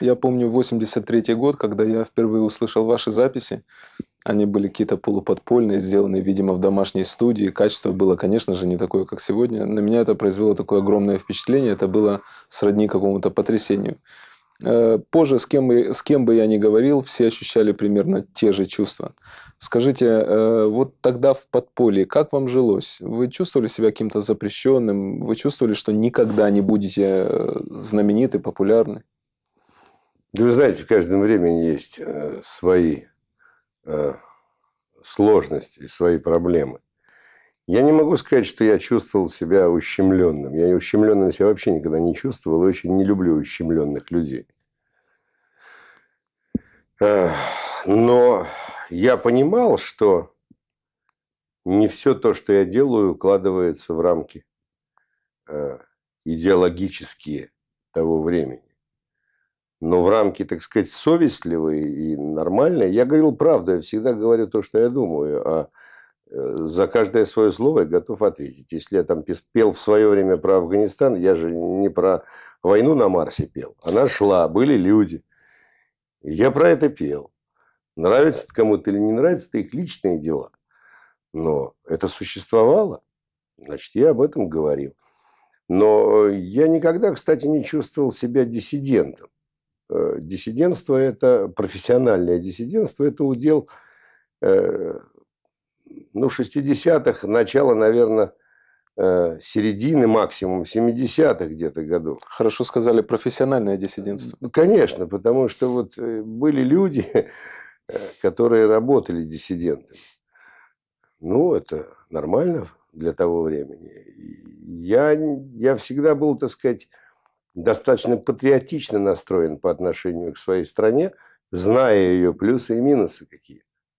Я помню 83 год, когда я впервые услышал ваши записи. Они были какие-то полуподпольные, сделанные, видимо, в домашней студии. Качество было, конечно же, не такое, как сегодня. На меня это произвело такое огромное впечатление. Это было сродни какому-то потрясению. Э, позже, с кем, бы, с кем бы я ни говорил, все ощущали примерно те же чувства. Скажите, э, вот тогда в подполье, как вам жилось? Вы чувствовали себя каким-то запрещенным? Вы чувствовали, что никогда не будете э, знамениты, популярны? Да вы знаете, в каждом времени есть э, свои э, сложности, свои проблемы. Я не могу сказать, что я чувствовал себя ущемленным. Я ущемленным себя вообще никогда не чувствовал и очень не люблю ущемленных людей. Но я понимал, что не все то, что я делаю, укладывается в рамки э, идеологические того времени но в рамки, так сказать, совестливой и нормальной. Я говорил правду, я всегда говорю то, что я думаю, а э, за каждое свое слово я готов ответить. Если я там пел в свое время про Афганистан, я же не про войну на Марсе пел. Она шла, были люди. Я про это пел. Нравится это кому-то или не нравится, это их личные дела. Но это существовало, значит, я об этом говорил. Но э, я никогда, кстати, не чувствовал себя диссидентом. Э, диссидентство – это профессиональное диссидентство, это удел э, ну, 60-х, начало, наверное, э, середины максимум 70-х где-то годов. Хорошо сказали, профессиональное диссидентство. Ну, конечно, потому что вот были люди, которые работали диссидентами. Ну, это нормально для того времени. Я, я всегда был, так сказать, достаточно патриотично настроен по отношению к своей стране, зная ее плюсы и минусы какие.